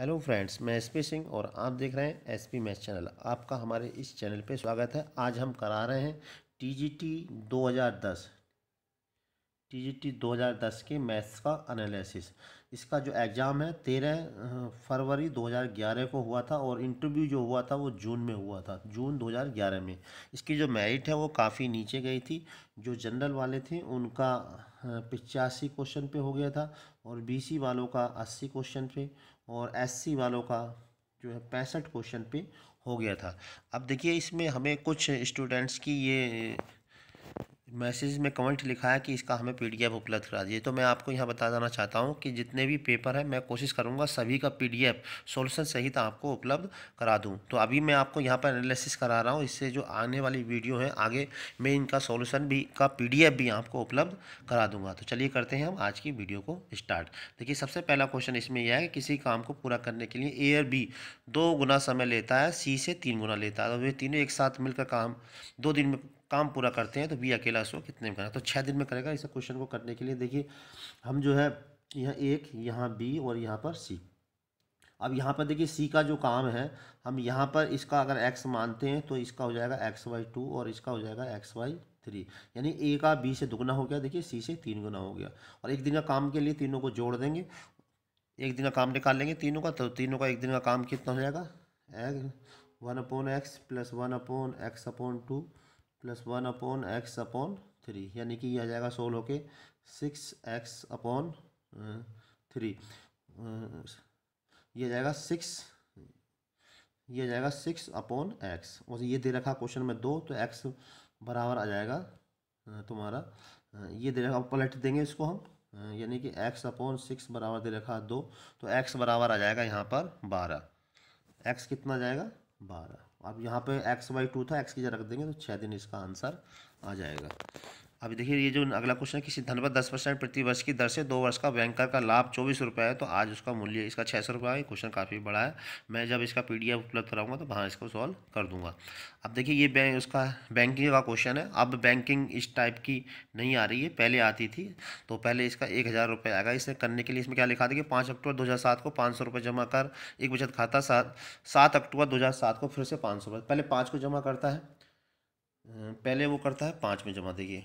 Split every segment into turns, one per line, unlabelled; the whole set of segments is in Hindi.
हेलो फ्रेंड्स मैं एस पी सिंह और आप देख रहे हैं एस पी मैच चैनल आपका हमारे इस चैनल पे स्वागत है आज हम करा रहे हैं टीजीटी 2010 टीजीटी 2010 के मैथ्स का एनालिसिस इसका जो एग्ज़ाम है तेरह फरवरी 2011 को हुआ था और इंटरव्यू जो हुआ था वो जून में हुआ था जून 2011 में इसकी जो मेरिट है वो काफ़ी नीचे गई थी जो जनरल वाले थे उनका पिचासी क्वेश्चन पे हो गया था और बीसी वालों का अस्सी क्वेश्चन पे और एससी वालों का जो है पैंसठ क्वेश्चन पे हो गया था अब देखिए इसमें हमें कुछ स्टूडेंट्स की ये मैसेज में कमेंट लिखा है कि इसका हमें पी एफ उपलब्ध करा दिए तो मैं आपको यहाँ बता देना चाहता हूँ कि जितने भी पेपर हैं मैं कोशिश करूँगा सभी का पी डी एफ सोल्यूशन सहित आपको उपलब्ध करा दूँ तो अभी मैं आपको यहाँ पर एनालिसिस करा रहा हूँ इससे जो आने वाली वीडियो है आगे मैं इनका सोल्यूशन भी का पी भी आपको उपलब्ध करा दूँगा तो चलिए करते हैं हम आज की वीडियो को स्टार्ट देखिए सबसे पहला क्वेश्चन इसमें यह है कि किसी काम को पूरा करने के लिए ए और बी दो गुना समय लेता है सी से तीन गुना लेता है तो वे तीनों एक साथ मिलकर काम दो दिन में काम पूरा करते हैं तो बी अकेला शो कितने में करेगा तो छः दिन में करेगा इस क्वेश्चन को करने के लिए देखिए हम जो है यहाँ एक यहाँ बी और यहाँ पर सी अब यहाँ पर देखिए सी का जो काम है हम यहाँ पर इसका अगर एक्स मानते हैं तो इसका हो जाएगा एक्स वाई टू और इसका हो जाएगा एक्स वाई थ्री यानी ए का बी से दुगना हो गया देखिए सी से तीन गुना हो गया और एक दिन का काम के लिए तीनों को जोड़ देंगे एक दिन का काम निकाल लेंगे तीनों का तो तीनों का एक दिन का काम कितना हो जाएगा X one upon X plus one upon X upon two plus one upon X upon three यानी कि यह आ जाएगा सोल्व होके सिक्स एक्स अपॉन थ्री यह जाएगा सिक्स यह जाएगा सिक्स अपॉन एक्स और ये दे रखा क्वेश्चन में दो तो एक्स बराबर आ जाएगा तुम्हारा ये दे रखा पलट देंगे इसको हम यानी कि एक्स अपॉन सिक्स बराबर दे रखा दो तो एक्स बराबर आ जाएगा यहाँ पर बारह एक्स कितना जाएगा बारह अब यहाँ पे एक्स बाई टू था एक्स की जगह रख देंगे तो छः दिन इसका आंसर आ जाएगा अभी देखिए ये जो अगला क्वेश्चन है किसी धन पर दस परसेंट प्रति वर्ष की दर से दो वर्ष का बैंकर का लाभ चौबीस रुपये है तो आज उसका मूल्य इसका छः सौ रुपये क्वेश्चन काफ़ी बड़ा है मैं जब इसका पी उपलब्ध कराऊंगा तो वहाँ इसको सॉल्व कर दूंगा अब देखिए ये बैंक उसका बैंकिंग का क्वेश्चन है अब बैंकिंग इस टाइप की नहीं आ रही है पहले आती थी तो पहले इसका एक हज़ार रुपये आएगा इसे करने के लिए इसमें क्या लिखा था कि पाँच अक्टूबर दो हज़ार सात को पाँच सौ रुपये जमा कर एक बचत खाता सात सात अक्टूबर दो हज़ार सात को फिर से पाँच सौ रुपये पहले पाँच को जमा करता है पहले वो करता है पाँच में जमा देखिए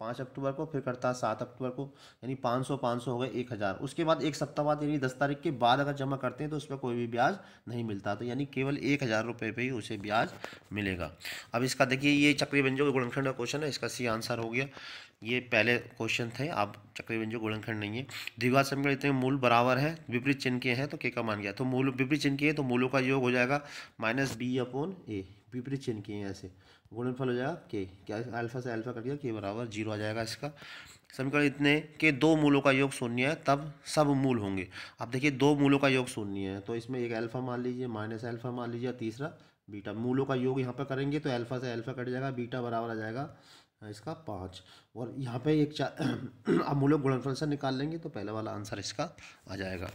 पाँच अक्टूबर को फिर करता है सात अक्टूबर को यानी पाँच सौ पाँच सौ हो गए एक हज़ार उसके बाद एक सप्ताह बाद यानी दस तारीख के बाद अगर जमा करते हैं तो उस पर कोई भी ब्याज नहीं मिलता तो यानी केवल एक हज़ार रुपये पर ही उसे ब्याज मिलेगा अब इसका देखिए ये चक्री व्यंजों का गुणनखंड का क्वेश्चन है इसका सी आंसर हो गया ये पहले क्वेश्चन थे आप चक्री व्यंजों गुणनखंड नहीं है द्विघात समीकरण इतने मूल बराबर है विपरीत चिन्ह के हैं तो के का मान गया तो मूल विपरीत चिन्ह के हैं तो मूलों का योग हो जाएगा माइनस बी अपोन ए विपरीत चिन्ह के हैं ऐसे फल हो जाएगा के क्या अल्फा से अल्फा कर दिया के बराबर जीरो आ जाएगा इसका समीकरण इतने के दो मूलों का योग शून्य है तब सब मूल होंगे अब देखिए दो मूलों का योग शून्य है तो इसमें एक अल्फा मान लीजिए माइनस अल्फा मान लीजिए तीसरा बीटा मूलों का योग यहाँ पर करेंगे तो अल्फा से अल्फा कट जाएगा बीटा बराबर आ जाएगा इसका पाँच और यहाँ पे एक अब मूलक गुणनफल से निकाल लेंगे तो पहला वाला आंसर इसका आ जाएगा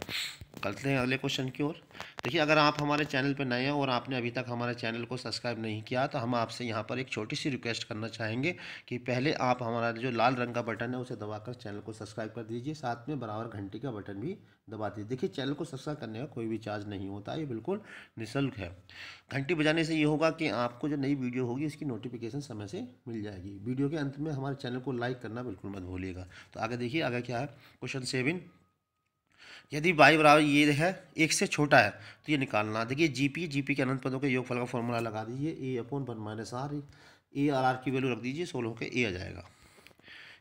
करते हैं अगले क्वेश्चन की ओर देखिए अगर आप हमारे चैनल पर नए हैं और आपने अभी तक हमारे चैनल को सब्सक्राइब नहीं किया तो हम आपसे यहाँ पर एक छोटी सी रिक्वेस्ट करना चाहेंगे कि पहले आप हमारा जो लाल रंग का बटन है उसे दबाकर चैनल को सब्सक्राइब कर दीजिए साथ में बराबर घंटी का बटन भी दबा दीजिए देखिए चैनल को सब्सक्राइब करने का कोई भी चार्ज नहीं होता ये बिल्कुल निःशुल्क है घंटी बजाने से ये होगा कि आपको जो नई वीडियो होगी इसकी नोटिफिकेशन समय से मिल जाएगी वीडियो के अंत में हमारे चैनल को लाइक करना बिल्कुल मत भूलिएगा तो आगे देखिए आगे क्या है क्वेश्चन सेवन यदि वाई बराबर ये है एक से छोटा है तो ये निकालना देखिए जीपी जीपी के अनंत पदों के योगफल का फॉर्मूला लगा दीजिए A upon one minus R A R R की वैल्यू रख दीजिए सोलह के ए आ जाएगा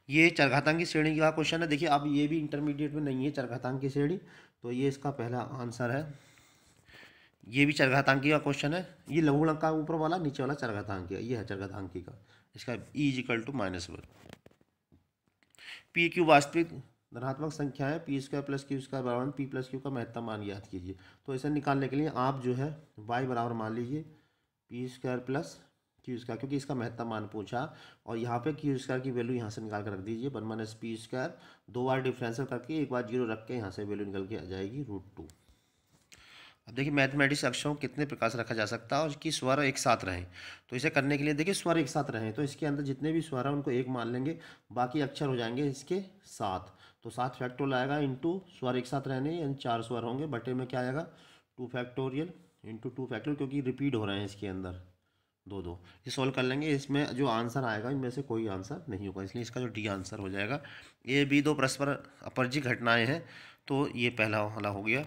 ये चरघातांग की श्रेणी का क्वेश्चन है देखिए अब ये भी इंटरमीडिएट में नहीं है चरघातांग की श्रेणी तो ये इसका पहला आंसर है ये भी चरघातांकी का क्वेश्चन है ये लघुगणक का ऊपर वाला नीचे वाला चरघातांकी ये है चरघातांकी का इसका e is equal to minus one P Q वास्तविक धनात्मक संख्या है P square plus Q square बराबर पी प्लस क्यू का महत्तम मान याद कीजिए तो ऐसे निकालने के लिए आप जो है वाई बराबर मान लीजिए P square plus Q square क्योंकि इसका महत्तम मान पूछा और यहाँ पे क्यू स्क्वायर की वैल्यू यहाँ से निकाल कर रख दीजिए वन माइनस पी स्क्वायर दो बार डिफ्रेंसल करके एक बार जीरो रख के यहाँ से वैल्यू निकल के आ जाएगी रूट टू अब देखिए मैथमेटिक्स अक्षरों कितने प्रकार से रखा जा सकता है और कि स्वर एक साथ रहें तो इसे करने के लिए देखिए स्वर एक साथ रहें तो इसके अंदर जितने भी स्वर हैं उनको एक मान लेंगे बाकी अक्षर हो जाएंगे इसके साथ तो सात फैक्टोरियल आएगा इंटू स्वर एक साथ रहने यानी चार स्वर होंगे बटे में क्या आएगा two factorial into two factorial क्योंकि रिपीट हो रहे हैं इसके अंदर दो दो ये सॉल्व कर लेंगे इसमें जो आंसर आएगा इनमें से कोई आंसर नहीं होगा इसलिए इसका जो डी आंसर हो जाएगा ये भी दो परस्पर अपरजी घटनाएँ हैं तो ये पहला वाला हो गया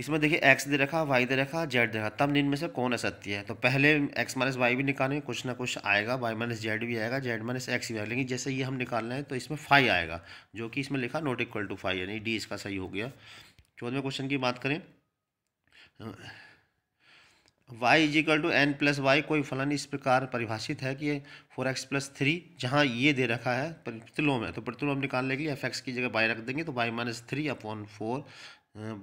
इसमें देखिए एक्स दे रखा वाई दे रखा जेड दे रखा तब निन में से कौन असत्य है तो पहले एक्स माइनस वाई भी निकालेंगे कुछ ना कुछ आएगा वाई माइनस जेड भी आएगा जेड माइनस एक्स भी आएगा लेकिन जैसे ये हम निकाल रहे हैं तो इसमें फाइव आएगा जो कि इसमें लिखा नॉट इक्वल टू फाइव यानी डी इसका सही हो गया चौदहवें क्वेश्चन की बात करें y is equal to N plus Y कोई फलन इस प्रकार परिभाषित है कि फोर एक्स प्लस थ्री जहाँ ये दे रखा है प्रतिलोम है तो प्रतिलोम निकालने के लिए एफ एक्स की जगह y रख देंगे तो by minus three upon four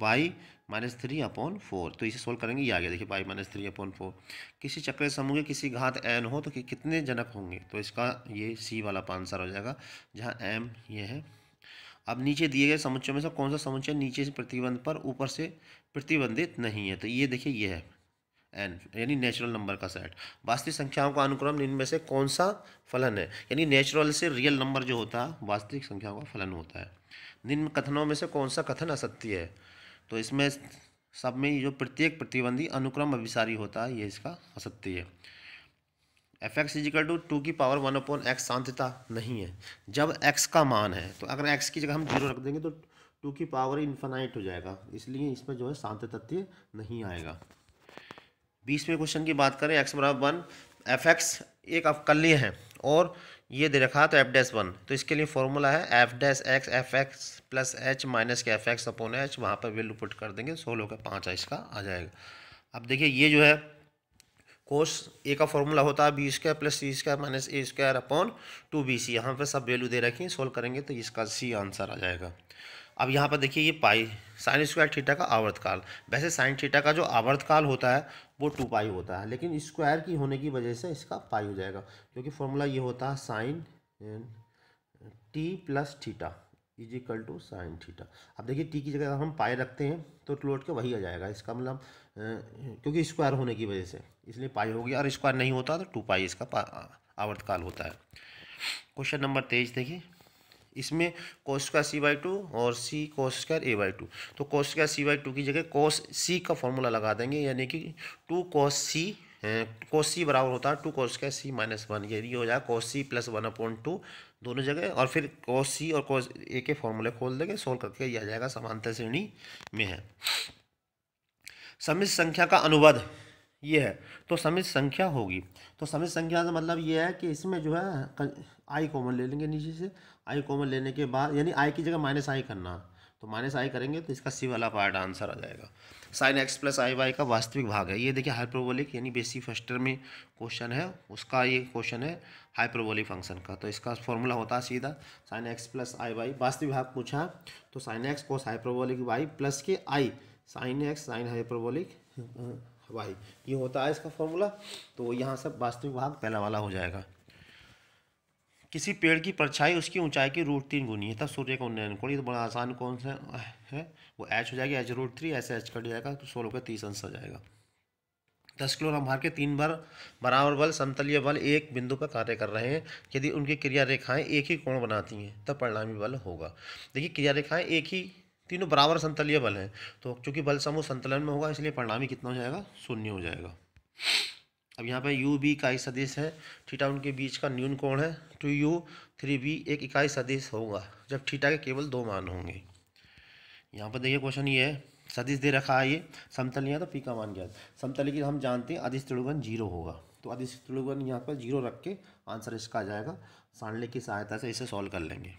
Y minus three upon four तो इसे सोल्व करेंगे ये आ गया देखिए Y minus three upon four किसी चक्र समूह के किसी घात एन हो तो कि कितने जनक होंगे तो इसका ये सी वाला आंसर हो जाएगा जहाँ एम ये है अब नीचे दिए गए समुच्चय में से कौन सा समुच्चय नीचे से प्रतिबंध पर ऊपर से प्रतिबंधित नहीं है तो ये देखिए ये है एन यानी नेचुरल नंबर का सेट वास्तविक संख्याओं का अनुक्रम इनमें से कौन सा फलन है यानी नेचुरल से रियल नंबर जो होता है वास्तविक संख्याओं का फलन होता है निम्न कथनों में से कौन सा कथन असत्य है तो इसमें सब में जो प्रत्येक प्रतिबंधी अनुक्रम अभिसारी होता है ये इसका असत्य है F X is equal to two की पावर वन अपॉन एक्स शांतता नहीं है जब एक्स का मान है तो अगर एक्स की जगह हम जीरो रख देंगे तो टू की पावर इन्फानाइट हो जाएगा इसलिए इसमें जो है शांत तथ्य नहीं आएगा बीसवें क्वेश्चन की बात करें एक्स बराबर वन एफ एक्स एक अवकल्य है और ये दे रखा तो एफ डैस वन तो इसके लिए फॉर्मूला है F dash X F X plus H minus के एफ एक्स अपॉन एच वहाँ पर वैल्यू पुट कर देंगे सोलह का पाँच है इसका आ जाएगा अब देखिए ये जो है कोस ए का फॉर्मूला होता है B square plus C square minus A square upon two B C यहाँ पर सब वैल्यू दे रखी है सोल्व करेंगे तो इसका सी आंसर आ जाएगा अब यहाँ पर देखिए ये पाई साइन स्क्वायर थीटा का आवर्त काल वैसे साइन थीटा का जो आवर्त काल होता है वो टू पाई होता है लेकिन स्क्वायर की होने की वजह से इसका पाई हो जाएगा क्योंकि फॉर्मूला ये होता है sine T plus theta is equal to sine theta अब देखिए टी की जगह हम पाई रखते हैं तो लौट के वही आ जाएगा इसका मतलब क्योंकि स्क्वायर होने की वजह से इसलिए पाई होगी और स्क्वायर नहीं होता तो टू पाई इसका आवर्तकाल होता है क्वेश्चन नंबर तेईस देखिए इसमें कोश का सी बाई टू और सी कोश स्क्वायर ए बाई टू तो कोश का सी बाई टू की जगह कोश सी का फॉर्मूला लगा देंगे यानी कि टू कोश सी कोश सी बराबर होता है टू कोश का सी माइनस वन ये हो जाएगा cos C plus one upon two दोनों जगह और फिर कोश सी और कोश ए के फॉर्मूले खोल देंगे सोल्व करके ये आ जाएगा समांतर श्रेणी में है समित संख्या का अनुवाद ये है तो समित संख्या होगी तो समित संख्या का मतलब ये है कि इसमें जो है आई कॉमन ले लेंगे नीचे से आई कॉमन लेने के बाद यानी आई की जगह माइनस आई करना तो माइनस आई करेंगे तो इसका सी वाला पार्ट आंसर आ जाएगा sine X plus I Y का वास्तविक भाग है ये देखिए हाइप्रोबोलिक यानी बेसिक फर्स्टर में क्वेश्चन है उसका ये क्वेश्चन है हाइप्रोबोलिक फंक्शन का तो इसका फॉर्मूला होता है सीधा sine X plus I Y वास्तविक भाग पूछा तो sine X cos hyperbolic Y plus के I sine X sine hyperbolic Y ये होता है इसका फॉर्मूला तो यहाँ सब वास्तविक भाग पहला वाला हो जाएगा किसी पेड़ की परछाई उसकी ऊंचाई की रूट तीन गुनी है तब सूर्य का उन्नयन कोण ये तो बड़ा आसान कौन सा है वो एच हो जाएगी एच रूट थ्री ऐसे एच कट जाएगा तो सोलह का तीस अंश हो जाएगा दस किलो भार के तीन बार बराबर बल समतलीय बल एक बिंदु पर कार्य कर रहे हैं यदि उनकी क्रिया रेखाएं एक ही कोण बनाती हैं तब परिणामी बल होगा देखिए क्रिया रेखाएं एक ही तीनों बराबर संतलीय बल हैं तो चूंकि बल समूह संतुलन में होगा इसलिए परिणामी कितना हो जाएगा शून्य हो जाएगा अब यहाँ पे यू बी इकाई सदिश है थीटा उनके बीच का न्यून कोण है टू यू थ्री बी एक इकाई सदिश होगा जब थीटा के केवल दो मान होंगे यहाँ पर देखिए क्वेश्चन ये है सदिश दे रखा है ये समतल यहाँ तो पी का मान गया समतल की हम जानते हैं अधिस त्रिभुवन जीरो होगा तो अधिश त्रिभुवन यहाँ पर जीरो रख के आंसर इसका आ जाएगा सांडले की सहायता से इसे सॉल्व कर लेंगे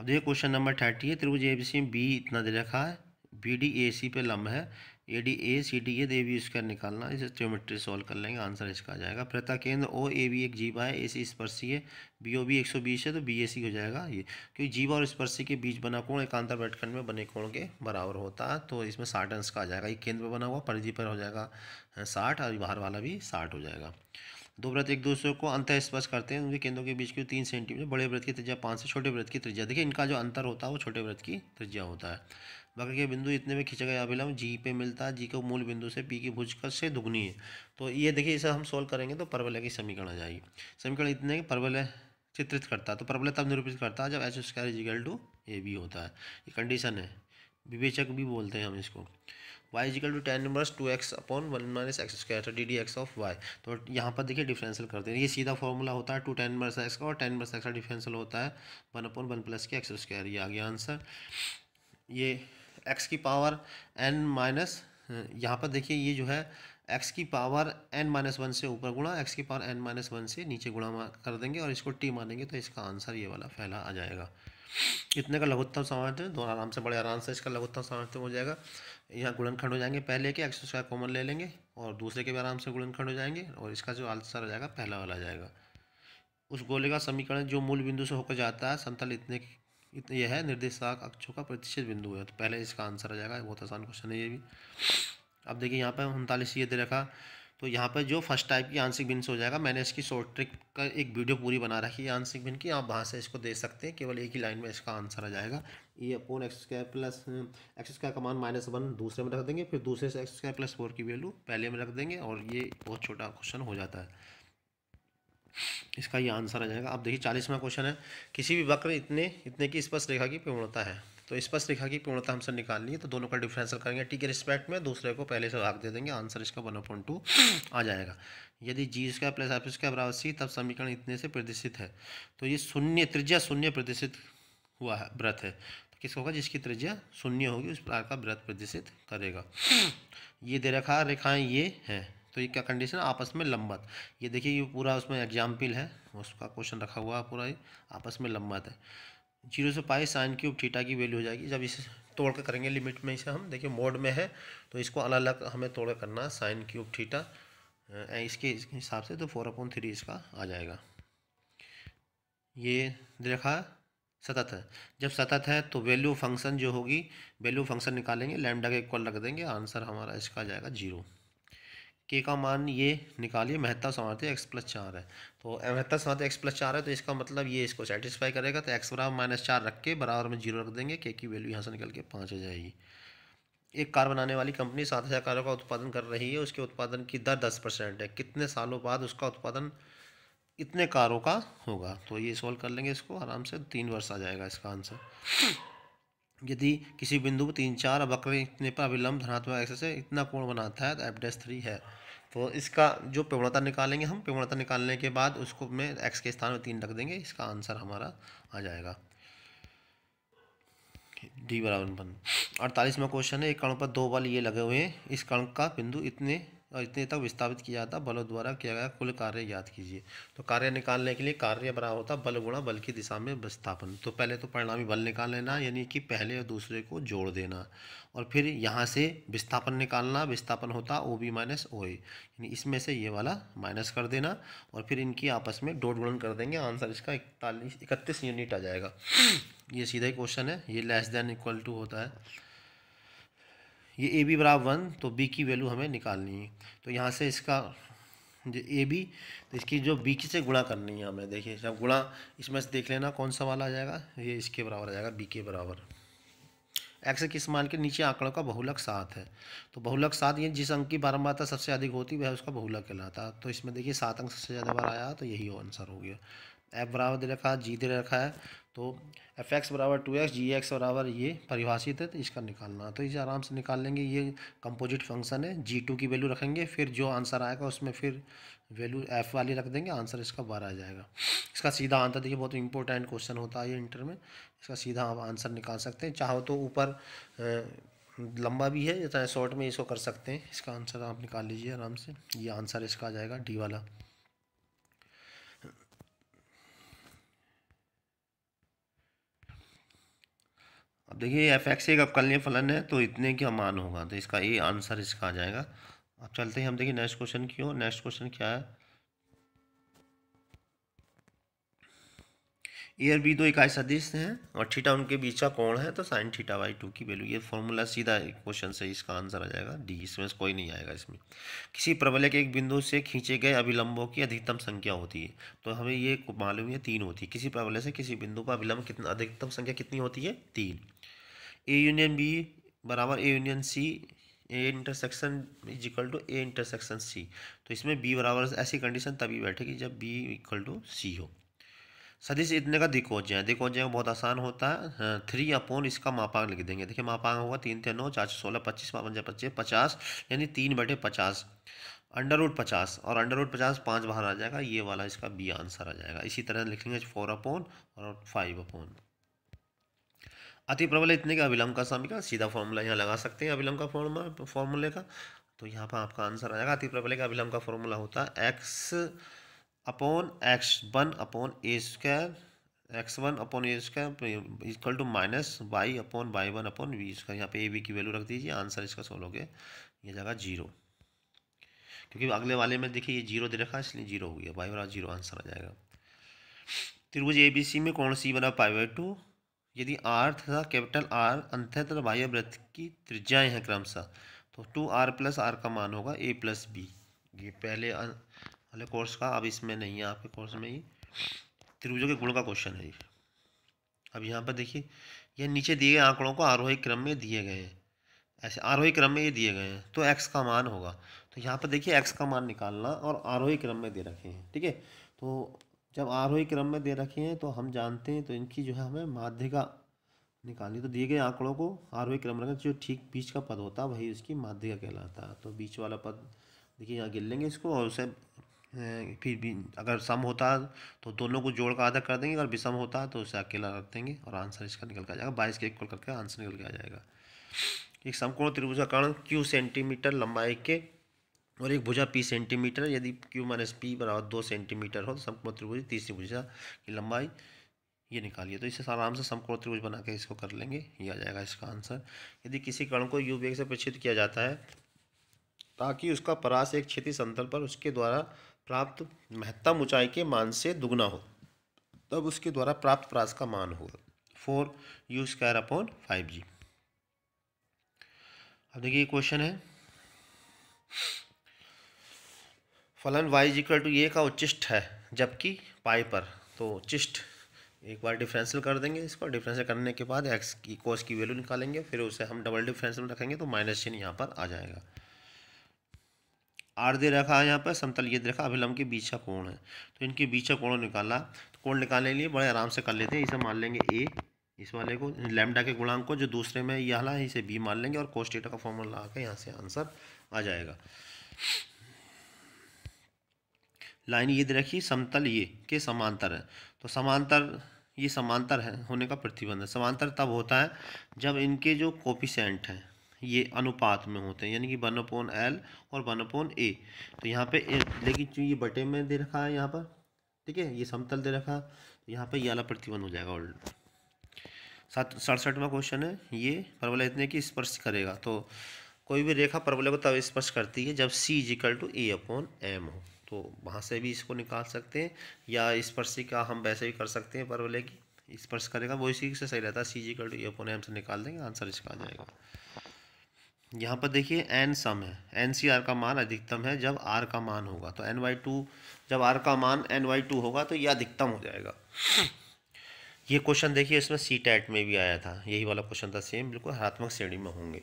अब देखिए क्वेश्चन नंबर थर्टी है त्रिभुज ए बी सी में बी इतना दे रखा है बी डी ए सी पे लम्ब है A D A C D ये दे बी इसका निकालना इसे ज्योमेट्री सॉल्व कर लेंगे आंसर इसका आ जाएगा प्रता केंद्र ओ ए बी एक जीवा है ए सी स्पर्शी है बी ओ बी एक सौ बीस है तो बी ए सी हो जाएगा ये क्योंकि जीवा और स्पर्शी के बीच बना कोण एकांतर बैठखंड में बने कोण के बराबर होता है तो इसमें साठ अंश का आ जाएगा ये केंद्र पर बना हुआ परिधि पर हो जाएगा साठ और बाहर वाला भी साठ हो जाएगा दो व्रत एक दूसरे को अंत स्पर्श करते हैं उनके केंद्रों के बीच की तीन सेंटीमीटर बड़े व्रत की त्रिज्या पाँच से छोटे व्रत की त्रिज्या देखिए इनका जो अंतर होता है वो छोटे व्रत की त्रिज्या होता है बाकी के बिंदु इतने में खींचा गया अभिलंब जी पे मिलता है जी को मूल बिंदु से पी की भुजकर से दुगनी है तो ये देखिए इसे हम सोल्व करेंगे तो परवलय की समीकरण आ जाएगी समीकरण इतने परवलय चित्रित करता है तो प्रबल तब निरूपित करता है जब H square is equal to A B होता है ये कंडीशन है विवेचक भी बोलते हैं हम इसको Y is equal to tan inverse two X upon one minus X square था D D X of Y तो यहाँ पर देखिए डिफरेंशियल करते हैं ये सीधा फॉर्मूला होता है टू टेन इनवर्स एक्स का और टेन इनवर्स एक्स का डिफरेंशियल होता है वन अपॉन वन प्लस के एक्स स्क्वायर ये आ गया आंसर ये एक्स की पावर एन माइनस यहाँ पर देखिए ये जो है एक्स की पावर एन माइनस वन से ऊपर गुणा एक्स की पावर एन माइनस वन से नीचे गुणा कर देंगे और इसको टी मानेंगे तो इसका आंसर ये वाला पहला आ जाएगा इतने का लघुत्तम समाज है दोनों आराम से बड़े आराम से इसका लघुत्तम समाज हो जाएगा यहाँ गुणनखंड हो जाएंगे पहले के एक्स स्क्वायर कॉमन ले लेंगे और दूसरे के भी आराम से गुणनखंड हो जाएंगे और इसका जो आंसर हो जाएगा पहला वाला जाएगा उस गोले का समीकरण जो मूल बिंदु से होकर जाता है समतल इतने इतने यह है निर्देशाक अक्षों का प्रतिशत बिंदु है तो पहले इसका आंसर आ जाएगा बहुत आसान क्वेश्चन है ये भी अब देखिए यहाँ पर उनतालीस ये दे रखा तो यहाँ पर जो फर्स्ट टाइप की आंशिक भिन्न हो जाएगा मैंने इसकी शॉर्ट ट्रिक का एक वीडियो पूरी बना रखी है आंशिक भिन्न की आप वहाँ से इसको दे सकते हैं केवल एक ही लाइन में इसका आंसर आ जाएगा ये upon X square plus X square का मान माइनस वन दूसरे में रख देंगे फिर दूसरे से एक्स स्क्वायर प्लस फोर की वैल्यू पहले में रख देंगे और ये बहुत छोटा क्वेश्चन हो जाता है इसका ये आंसर आ जाएगा आप देखिए चालीसवा क्वेश्चन है किसी भी वक्र इतने इतने की स्पष्ट रेखा की पूर्णता है तो स्पष्ट रेखा की पूर्णता हमसे निकालनी है तो दोनों का डिफ्रेंसल करेंगे टी के रिस्पेक्ट में दूसरे को पहले से भाग दे देंगे आंसर इसका वन पॉइंट टू आ जाएगा यदि जी इसका प्लस एफ इसका बराबर सी तब समीकरण इतने से प्रदर्शित है तो ये शून्य त्रिज्या शून्य प्रदर्शित हुआ है व्रत है तो किसका होगा जिसकी त्रिज्या शून्य होगी उस प्रकार का व्रत प्रदर्शित करेगा ये दे रखा रेखाएँ ये हैं तो ये क्या कंडीशन आपस में लंबत ये देखिए ये पूरा उसमें एग्जाम्पल है उसका क्वेश्चन रखा हुआ है पूरा ये आपस में लंबत है जीरो से पाई साइन क्यूब थीटा की वैल्यू हो जाएगी जब इसे तोड़ कर करेंगे लिमिट में इसे हम देखिए मोड में है तो इसको अलग अलग हमें तोड़ करना है साइन क्यूब थीटा इसके हिसाब से तो फोर अपॉन थ्री इसका आ जाएगा ये देखा सतत है जब सतत है तो वैल्यू फंक्शन जो होगी वैल्यू फंक्शन निकालेंगे लैमडा के इक्वल रख देंगे आंसर हमारा इसका आ जाएगा जीरो के का मान ये निकालिए महत्ता समानते एक्स प्लस चार है तो महत्ता समानते एक्स प्लस चार है तो इसका मतलब ये इसको सेटिस्फाई करेगा तो एक्स बराबर माइनस चार रख के बराबर में जीरो रख देंगे के की वैल्यू यहाँ से निकल के पाँच हो जाएगी एक कार बनाने वाली कंपनी सात हज़ार कारों का उत्पादन कर रही है उसके उत्पादन की दर दस परसेंट है कितने सालों बाद उसका उत्पादन इतने कारों का होगा तो ये सॉल्व कर लेंगे इसको आराम से तीन वर्ष आ जाएगा इसका आंसर यदि किसी बिंदु पर तीन चार वक्र इतने पर अभिलंब धनात्मक एक्स से इतना कोण बनाता है तो एफ डैश थ्री है तो इसका जो प्रवणता निकालेंगे हम प्रवणता निकालने के बाद उसको में एक्स के स्थान में तीन रख देंगे इसका आंसर हमारा आ जाएगा डी बराबर वन अड़तालीसवा क्वेश्चन है एक कण पर दो बल ये लगे हुए हैं इस कण का बिंदु इतने और इतने तक विस्थापित किया जाता बलों द्वारा किया गया कुल कार्य याद कीजिए तो कार्य निकालने के लिए कार्य बना होता बल गुणा बल की दिशा में विस्थापन तो पहले तो परिणामी बल निकाल लेना यानी कि पहले और दूसरे को जोड़ देना और फिर यहाँ से विस्थापन निकालना विस्थापन होता ओ बी माइनस ओ ए यानी इसमें से ये वाला माइनस कर देना और फिर इनकी आपस में डोट गुणन कर देंगे आंसर इसका इकतालीस इकतीस यूनिट आ जाएगा ये सीधा ही क्वेश्चन है ये लेस देन इक्वल टू होता है ये ए बी बराबर वन तो बी की वैल्यू हमें निकालनी है तो यहाँ से इसका जो ए बी तो इसकी जो बी की से गुणा करनी है हमें देखिए जब गुणा इसमें से देख लेना कौन सा वाला आ जाएगा ये इसके बराबर आ जाएगा बी के बराबर एक्स किस मान के नीचे आंकड़ों का बहुलक सात है तो बहुलक सात ये जिस अंक की बारंबारता सबसे अधिक होती है वह उसका बहुलक कहलाता तो इसमें देखिए सात अंक सबसे ज़्यादा बार आया तो यही आंसर हो गया एफ बराबर दे रखा है जी दे रखा है तो एफ एक्स बराबर टू एक्स जी एक्स बराबर ये परिभाषित है तो इसका निकालना तो इसे आराम से निकाल लेंगे ये कंपोजिट फंक्शन है जी टू की वैल्यू रखेंगे फिर जो आंसर आएगा उसमें फिर वैल्यू एफ वाली रख देंगे आंसर इसका बारह आ जाएगा इसका सीधा आंसर देखिए बहुत इंपॉर्टेंट क्वेश्चन होता है ये इंटर में इसका सीधा आप आंसर निकाल सकते हैं चाहो तो ऊपर लंबा भी है शॉर्ट में इसको कर सकते हैं इसका आंसर आप निकाल लीजिए आराम से ये आंसर इसका आ जाएगा डी वाला अब देखिए एफ एक्स एक अवकलनीय फलन है तो इतने का मान होगा तो इसका ए आंसर इसका आ जाएगा अब चलते हैं हम देखिए नेक्स्ट क्वेश्चन की ओर नेक्स्ट क्वेश्चन क्या है ए और बी दो इकाई सदिश हैं और थीटा उनके बीच का कोण है तो साइन थीटा बाई टू की वैल्यू ये फॉर्मूला सीधा क्वेश्चन से इसका आंसर आ जाएगा डी इसमें कोई नहीं आएगा इसमें किसी प्रबलय के एक बिंदु से खींचे गए अभिलंबों की अधिकतम संख्या होती है तो हमें ये मालूम है तीन होती है किसी प्रबलय से किसी बिंदु का अभिलंब कितना अधिकतम संख्या कितनी होती है तीन ए यूनियन बी बराबर A union C A intersection is equal to A intersection C तो इसमें बी बराबर ऐसी कंडीशन तभी बैठेगी जब बी इक्वल टू सी हो सदिश इतने का दिकोज है दिकोज बहुत आसान होता है थ्री हाँ, अपोन इसका मापांग लिख देंगे देखिए मापांग होगा तीन तीन नौ चार सौ सोलह पच्चीस पंजा पच्चीस पचास यानी तीन बटे पचास अंडर रूट पचास और अंडर रूट पचास पाँच बाहर आ जाएगा ये वाला इसका बी आंसर आ जाएगा इसी तरह लिखेंगे फोर अपोन और फाइव अपोन अति प्रबल इतने का अभिलंब का समी का सीधा फॉर्मूला यहाँ लगा सकते हैं अभिलंब का फॉर्मूला फॉर्मूले का तो यहाँ पर आपका आंसर आ जाएगा अति प्रबल का अभिलंब का फॉर्मूला होता है X upon X one upon A square X one upon A square equal to minus Y upon Y one upon V square यहाँ पे ए बी की वैल्यू रख दीजिए आंसर इसका सोल्व हो गया ये जगह जीरो क्योंकि अगले वाले में देखिए ये जीरो दे रखा है इसलिए जीरो हो गया वाई वाला जीरो आंसर आ जाएगा त्रिभुज ए बी सी में कौन सी बना पाई बाई टू यदि आर तथा कैपिटल आर अंत तथा बाह्य वृत्त की त्रिज्याएँ हैं क्रमशः तो टू आर प्लस आर का मान होगा ए प्लस बी ये पहले वाले कोर्स का अब इसमें नहीं है आपके कोर्स में ये त्रिभुजों के गुण का क्वेश्चन है ये अब यहाँ पर देखिए यह नीचे दिए गए आंकड़ों को आरोही क्रम में दिए गए हैं ऐसे आरोही क्रम में ये दिए गए हैं तो एक्स का मान होगा तो यहाँ पर देखिए एक्स का मान निकालना और आरोही क्रम में दे रखे हैं ठीक है तो जब आरोही क्रम में दे रखे हैं तो हम जानते हैं तो इनकी जो है हमें माध्यिका निकालनी तो दिए गए आंकड़ों को आरोही क्रम रखना जो ठीक बीच का पद होता है वही उसकी माध्यिका कहलाता है तो बीच वाला पद देखिए यहाँ गिर लेंगे इसको और उसे फिर भी अगर सम होता है तो दोनों को जोड़ कर आधा कर देंगे अगर विषम होता है तो उसे अकेला रख देंगे और आंसर इसका निकल के आ जाएगा बाईस के इक्वल करके आंसर निकल के आ जाएगा एक समकोण त्रिभुज का कारण क्यू सेंटीमीटर लंबाई के और एक भुजा पी सेंटीमीटर यदि क्यू माइनस पी बराबर दो सेंटीमीटर हो तो समकोण त्रिभुज तीसरी भुजा की लंबाई ये निकालिए तो इसे आराम से समकोण त्रिभुज बना के इसको कर लेंगे ये आ जाएगा इसका आंसर यदि किसी कण को यू वेग से प्रेक्षित किया जाता है ताकि उसका परास एक क्षितिज समतल पर उसके द्वारा प्राप्त महत्तम ऊंचाई के मान से दुगुना हो तब उसके द्वारा प्राप्त परास का मान होगा four U square upon five G अब देखिए क्वेश्चन है फलन y is equal to A का उच्चिष्ट है जबकि पाई पर तो उच्चिष्ट एक बार डिफरेंशियल कर देंगे इसको डिफरेंशियल करने के बाद एक्स की कोस की वैल्यू निकालेंगे फिर उसे हम डबल डिफरेंशियल में रखेंगे तो माइनस चिन्ह यहाँ पर आ जाएगा आर दे रखा है यहाँ पर समतल ये देखा अभिलंब के बीच का कोण है तो इनके बीच का कोण निकाला तो कोण निकालने के लिए बड़े आराम से कर लेते हैं इसे मान लेंगे ए इस वाले को लेमडा के गुणांक को जो दूसरे में यह है इसे बी मान लेंगे और कोस्टेटा का फॉर्मूला लगा के यहाँ से आंसर आ जाएगा लाइन ये दे रखी समतल ये के समांतर है तो समांतर ये समांतर है होने का प्रतिबंध है समांतर तब होता है जब इनके जो कोपिसेंट हैं ये अनुपात में होते हैं यानी कि वन अपोन एल और वन अपोन ए तो यहाँ पे ए, लेकिन ये बटे में दे रखा है यहाँ पर ठीक है ये समतल दे रखा तो यहाँ पर ये अला प्रतिबंध हो जाएगा ऑल्ड सात सड़सठवा क्वेश्चन है ये परवल इतने की स्पर्श करेगा तो कोई भी रेखा परवल को तब स्पर्श करती है जब C is equal to A upon M हो तो वहाँ से भी इसको निकाल सकते हैं या स्पर्शी का हम वैसे भी कर सकते हैं परवलय की स्पर्श करेगा वो इसी से सही रहता है सी जी कर ये अपने हम निकाल देंगे आंसर इसका आ जाएगा यहाँ पर देखिए एन सम है एन सी आर का मान अधिकतम है जब आर का मान होगा तो एन वाई टू जब आर का मान एन वाई टू होगा तो यह अधिकतम हो जाएगा ये क्वेश्चन देखिए इसमें सी टैट में भी आया था यही वाला क्वेश्चन था सेम बिल्कुल हरात्मक श्रेणी में होंगे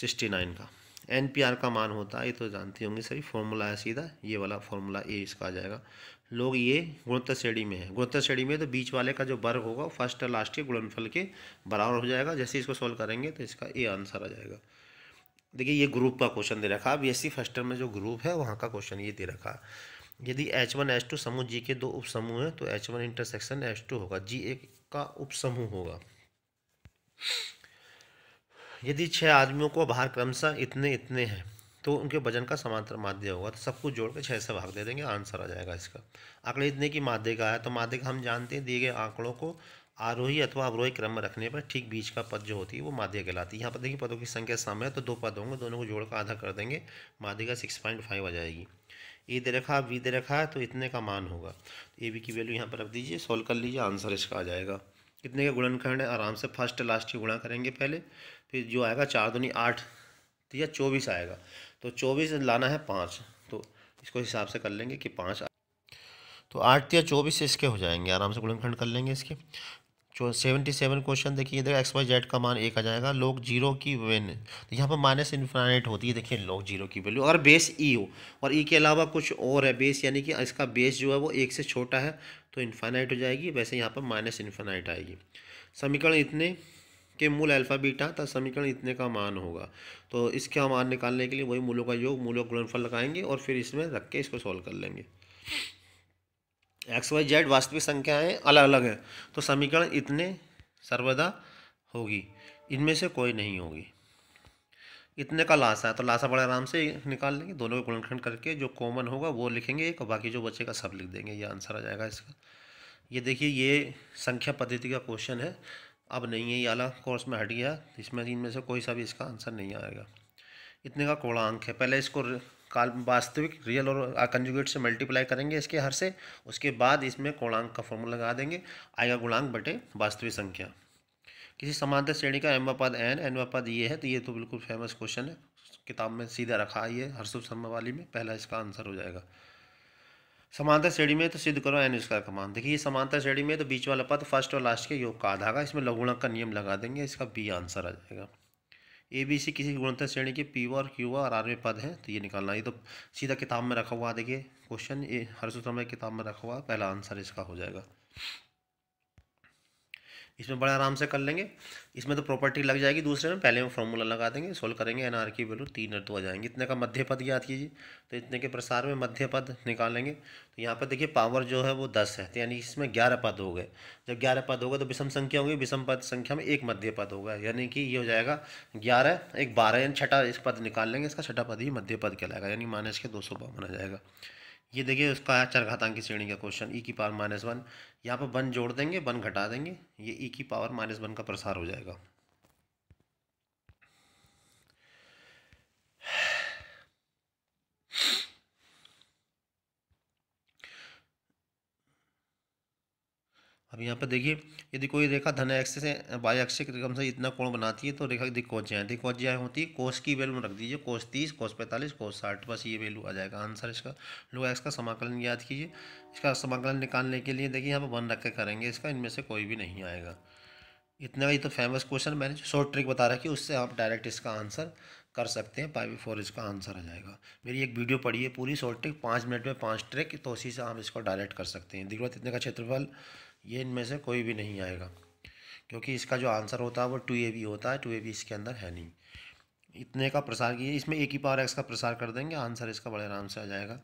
सिक्सटी नाइन का एन पी आर का मान होता है ये तो जानते होंगे सभी फॉर्मूला है सीधा ये वाला फॉर्मूला ए इसका आ जाएगा लोग ये गुणोत्तर श्रेणी में है गुणोत्तर श्रेणी में तो बीच वाले का जो वर्ग होगा फर्स्ट और लास्ट के गुणनफल के बराबर हो जाएगा जैसे इसको सॉल्व करेंगे तो इसका ए आंसर आ जाएगा देखिए ये ग्रुप का क्वेश्चन दे रखा है अब सी फर्स्ट में जो ग्रुप है वहाँ का क्वेश्चन ये दे रखा यदि एच वन एच टू समूह जी के दो उप समूह हैं तो H one intersection H two होगा जी एक का उप समूह होगा यदि छः आदमियों को भार क्रमशः इतने इतने हैं तो उनके वजन का समांतर माध्य होगा तो सब कुछ जोड़ के छः से भाग दे देंगे आंसर आ जाएगा इसका आंकड़े इतने की माध्य का है तो माध्य का हम जानते हैं दिए गए आंकड़ों को आरोही अथवा अवरोही क्रम में रखने पर ठीक बीच का पद जो होती है वो माध्य कहलाती है यहाँ पर देखिए पदों की संख्या समय है तो दो पद होंगे दोनों को जोड़कर आधा कर देंगे माध्य का सिक्स पॉइंट फाइव आ जाएगी ए दे रखा वी दे रखा है तो इतने का मान होगा तो ए वी की वैल्यू यहाँ पर रख दीजिए सॉल्व कर लीजिए आंसर इसका आ जाएगा कितने का गुणनखंड है आराम से फर्स्ट लास्ट की गुणा करेंगे पहले फिर जो आएगा चार दुनी आठ तो चौबीस आएगा तो चौबीस लाना है पाँच तो इसको हिसाब से कर लेंगे कि पाँच तो आठ या चौबीस इसके हो जाएंगे आराम से गुणनखंड कर लेंगे इसके जो सेवेंटी सेवन क्वेश्चन देखिए इधर एक्स वाई जेड का मान एक आ जाएगा लोग जीरो की वेन तो यहाँ पर माइनस इन्फिनाइट होती है देखिए लोग जीरो की वैल्यू अगर बेस ई हो और ई e e के अलावा कुछ और है बेस यानी कि इसका बेस जो है वो एक से छोटा है तो इन्फाइनाइट हो जाएगी वैसे यहाँ पर माइनस इन्फाइनाइट आएगी समीकरण इतने के मूल अल्फ़ा बीटा तथा समीकरण इतने का मान होगा तो इसका मान निकालने के लिए वही मूलों का योग मूलों गुणनफल लगाएंगे और फिर इसमें रख के इसको सॉल्व कर लेंगे एक्स वाई जेड वास्तविक संख्याएं अलग अलग हैं तो समीकरण इतने सर्वदा होगी इनमें से कोई नहीं होगी इतने का लाशा है तो लाशा बड़े आराम से निकाल लेंगे दोनों को गुणनखंड करके जो कॉमन होगा वो लिखेंगे एक बाकी जो बचेगा सब लिख देंगे ये आंसर आ जाएगा इसका ये देखिए ये संख्या पद्धति का क्वेश्चन है अब नहीं है ये अलग कोर्स में हट गया इसमें इनमें से कोई सा भी इसका आंसर नहीं आएगा इतने का अंक है पहले इसको काल वास्तविक रियल और कंजुगेट से मल्टीप्लाई करेंगे इसके हर से उसके बाद इसमें कोणांक का फॉर्मूला लगा देंगे आएगा गुणांक बटे वास्तविक संख्या किसी समांतर श्रेणी का एम पद एन एन पद ये है तो ये तो बिल्कुल फेमस क्वेश्चन है किताब में सीधा रखा ये हरसुभ शर्मा वाली में पहला इसका आंसर हो जाएगा समांतर श्रेणी में तो सिद्ध करो एन स्क्वायर का मान देखिए समांतर श्रेणी में तो बीच वाला पद फर्स्ट और लास्ट के योग का आधा का इसमें लघुणक का नियम लगा देंगे इसका बी आंसर आ जाएगा ए बी सी किसी गुणता श्रेणी के पी और क्यू और में पद हैं तो ये निकालना ये तो सीधा किताब में रखा हुआ देखिए क्वेश्चन ये हर सूत्र में किताब में रखा हुआ पहला आंसर इसका हो जाएगा इसमें बड़े आराम से कर लेंगे इसमें तो प्रॉपर्टी लग जाएगी दूसरे में पहले में फॉर्मूला लगा देंगे सोल्व करेंगे एन आर की वैल्यू तीन और दो आ जाएंगे इतने का मध्य पद याद कीजिए तो इतने के प्रसार में मध्य पद निकालेंगे तो यहाँ पर देखिए पावर जो है वो दस है तो यानी इसमें ग्यारह पद हो गए जब ग्यारह पद होगा तो विषम संख्या होगी विषम पद संख्या में एक मध्य पद होगा यानी कि ये हो जाएगा ग्यारह एक बारह यानी छठा इस पद निकाल लेंगे इसका छठा पद ही मध्य पद कहलाएगा यानी माइनस के दो सौ बावन आ जाएगा ये देखिए उसका चरघातांक की श्रेणी का क्वेश्चन ई e की पावर माइनस वन यहाँ पर वन जोड़ देंगे वन घटा देंगे ये ई e की पावर माइनस वन का प्रसार हो जाएगा अब यहाँ पर देखिए यदि कोई रेखा धन एक्स से बाय एक्स के क्रम से इतना कोण बनाती है तो रेखा दिक्कोजियाँ दिक्कोज्याएँ होती है कोस की वैल्यू रख दीजिए कोस तीस कोस पैंतालीस कोस साठ बस ये वैल्यू आ जाएगा आंसर इसका लोग का समाकलन याद कीजिए इसका समाकलन निकालने के लिए देखिए यहाँ पर वन रख के करेंगे इसका इनमें से कोई भी नहीं आएगा इतना ही तो फेमस क्वेश्चन मैंने शॉर्ट ट्रिक बता रखी उससे आप डायरेक्ट इसका आंसर कर सकते हैं पाई फोर इसका आंसर आ जाएगा मेरी एक वीडियो पड़ी है पूरी शॉर्ट ट्रिक पाँच मिनट में पाँच ट्रिक तो उसी से आप इसको डायरेक्ट कर सकते हैं दिग्वत इतने का क्षेत्रफल ये इनमें से कोई भी नहीं आएगा क्योंकि इसका जो आंसर होता है वो टू ए बी होता है टू ए बी इसके अंदर है नहीं इतने का प्रसार किए इसमें एक ही पावर एक्स का प्रसार कर देंगे आंसर इसका बड़े आराम से आ जाएगा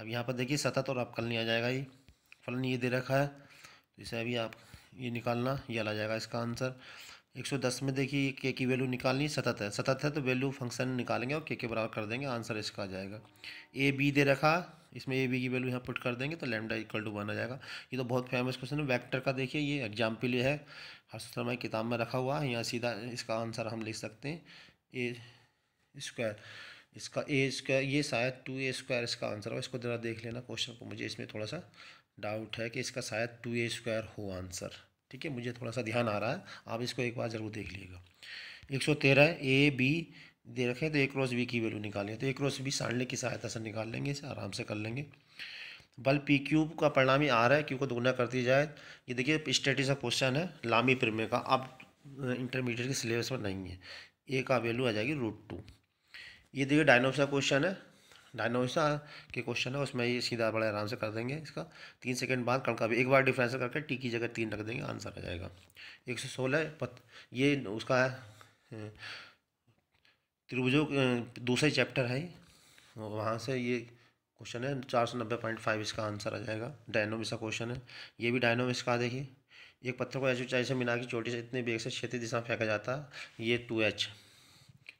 अब यहाँ पर देखिए सतत और अवकल नहीं आ जाएगा ये फलन ये दे रखा है तो इसे अभी आप ये निकालना ये आ जाएगा इसका आंसर 110 में देखिए के की वैल्यू निकालनी सतत है सतत है तो वैल्यू फंक्शन निकालेंगे और के के बराबर कर देंगे आंसर इसका आ जाएगा ए बी दे रखा इसमें ए बी की वैल्यू यहाँ पुट कर देंगे तो लेमडा इक्वल टू वन आ जाएगा ये तो बहुत फेमस क्वेश्चन है वैक्टर का देखिए ये एग्जाम्पल है हर समय किताब में रखा हुआ है यहाँ सीधा इसका आंसर हम लिख सकते हैं ए स्क्वायर इसका ए स्क्वायर ये शायद टू ए स्क्वायर इसका आंसर हो इसको ज़रा देख लेना क्वेश्चन को मुझे इसमें थोड़ा सा डाउट है कि इसका शायद टू ए स्क्वायर हो आंसर ठीक है मुझे थोड़ा सा ध्यान आ रहा है आप इसको एक बार ज़रूर देख लीजिएगा एक सौ तेरह ए बी दे रखें तो एक क्रॉस बी की वैल्यू निकालें तो एक क्रॉस बी सांडने की सहायता से निकाल लेंगे इसे आराम से कर लेंगे बल पी क्यूब का परिणाम ही आ रहा है क्योंकि दोगुना कर दी जाए ये देखिए स्टेटिस का क्वेश्चन है लामी प्रमे का अब इंटरमीडिएट के सिलेबस में नहीं है ए का वैल्यू आ जाएगी रूट टू ये देखिए डायनोसा क्वेश्चन है डायनोसा के क्वेश्चन है उसमें ये सीधा बड़े आराम से कर देंगे इसका तीन सेकंड बाद कण का भी एक बार डिफ्रेंसल करके टी की जगह तीन रख देंगे आंसर आ जाएगा एक सौ सोलह पत ये उसका है त्रिभुजों दूसरे चैप्टर है वहाँ से ये क्वेश्चन है चार सौ नब्बे पॉइंट फाइव इसका आंसर आ जाएगा डायनोमिस का क्वेश्चन है ये भी डायनोमिस का देखिए एक पत्थर को ऐसी ऊंचाई से मिला की चोटी से इतने बेग से क्षेत्रीय दिशा फेंका जाता है ये टू एच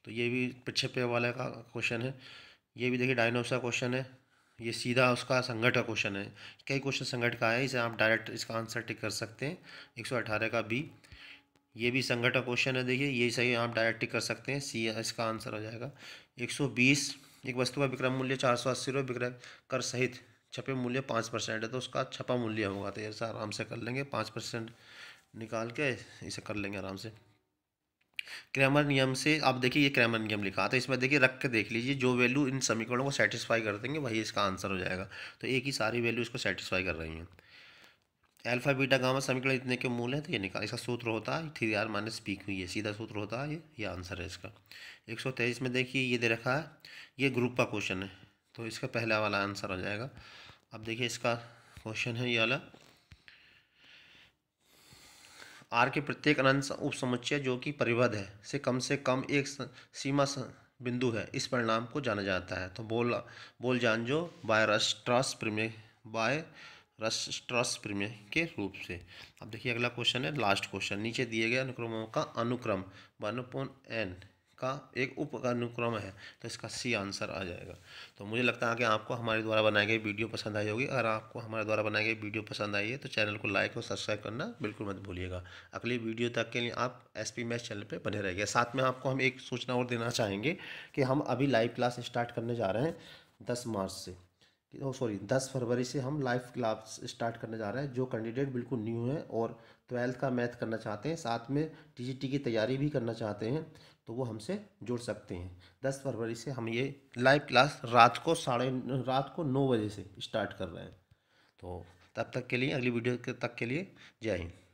तो ये भी पे वाले का क्वेश्चन है ये भी देखिए डायनोस का क्वेश्चन है ये सीधा उसका संगठ का क्वेश्चन है कई क्वेश्चन संगठ का है इसे आप डायरेक्ट इसका आंसर टिक कर सकते हैं एक सौ अठारह का बी ये भी संगठ का क्वेश्चन है देखिए ये सही आप डायरेक्ट टिक कर सकते हैं सी इसका आंसर हो जाएगा एक सौ बीस एक वस्तु का विक्रम मूल्य चार सौ अस्सी रुपये विक्रय कर सहित छपे मूल्य पाँच परसेंट है तो उसका छपा मूल्य होगा तो ऐसा आराम से कर लेंगे पाँच परसेंट निकाल के इसे कर लेंगे आराम से क्रैमर नियम से आप देखिए ये क्रैमर नियम लिखा तो इसमें देखिए रख के देख लीजिए जो वैल्यू इन समीकरणों को सेटिस्फाई कर देंगे वही इसका आंसर हो जाएगा तो एक ही सारी वैल्यू इसको सेटिस्फाई कर रही हैं अल्फा बीटा गामा समीकरण इतने के मूल है तो ये निकाल इसका सूत्र होता है three R minus P Q ये सीधा सूत्र होता है ये ये आंसर है इसका एक सौ तेईस में देखिए ये दे रखा है ये ग्रुप का क्वेश्चन है तो इसका पहला वाला आंसर हो जाएगा अब देखिए इसका क्वेश्चन है ये वाला आर के प्रत्येक अनंत उपसमुच्चय जो कि परिबद्ध है से कम से कम एक सीमा बिंदु है इस परिणाम को जाना जाता है तो बोल बोल जान जो बाय रस्ट्रस प्रमे बाय रस्ट्रस प्रमेय के रूप से अब देखिए अगला क्वेश्चन है लास्ट क्वेश्चन नीचे दिए गए अनुक्रमों का अनुक्रम वन पॉइंट एन का एक उप अनुक्रम है तो इसका सी आंसर आ जाएगा तो मुझे लगता है कि आपको हमारे द्वारा बनाई गई वीडियो पसंद आई होगी अगर आपको हमारे द्वारा बनाई गई वीडियो पसंद आई है तो चैनल को लाइक और सब्सक्राइब करना बिल्कुल मत भूलिएगा अगली वीडियो तक के लिए आप एस पी मैच चैनल पर बने रहिए साथ में आपको हम एक सूचना और देना चाहेंगे कि हम अभी लाइव क्लास स्टार्ट करने जा रहे हैं दस मार्च से सॉरी दस फरवरी से हम लाइव क्लास स्टार्ट करने जा रहे हैं जो कैंडिडेट बिल्कुल न्यू है और ट्वेल्थ का मैथ करना चाहते हैं साथ में टी की तैयारी भी करना चाहते हैं तो वो हमसे जुड़ सकते हैं दस फरवरी से हम ये लाइव क्लास रात को साढ़े रात को नौ बजे से स्टार्ट कर रहे हैं तो तब तक के लिए अगली वीडियो के तक के लिए जय हिंद